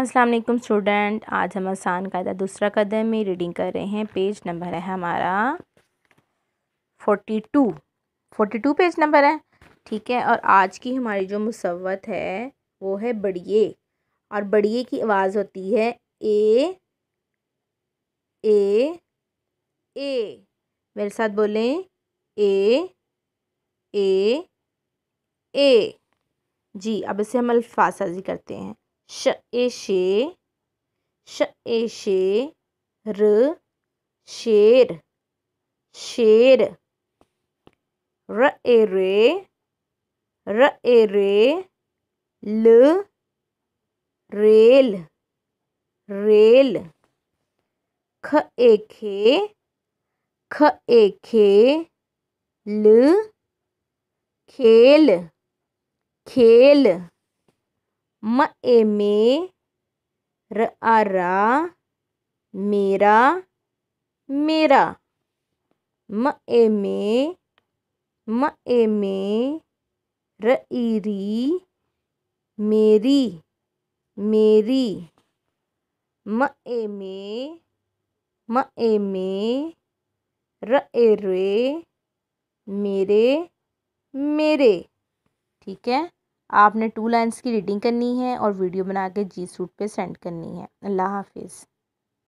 अस्सलाम वालेकुम स्टूडेंट आज हम आसान कायदा दूसरा कदम में रीडिंग कर रहे हैं पेज नंबर है हमारा forty two forty two page number है ठीक है और आज की हमारी जो मुसवत है वो है बड़िए और बड़िए की आवाज़ होती है ए ए ए मेरे साथ बोलें ए ए ए जी अब इसे हम अल्फाज साजी करते हैं श ए शे श ए शे र शेर शेर र ए रे र ए रे ल रेल रेल ख ए खे ख ए खे ल खेल खेल म ए मे र आ रा मेरा मेरा म ए मे म ए मे र ई री मेरी मेरी म ए मे म ए मे र ए रे मेरे मेरे ठीक है आपने टू लाइंस की रीडिंग करनी है और वीडियो बना के जी सूट पे सेंड करनी है अल्लाह हाफिज़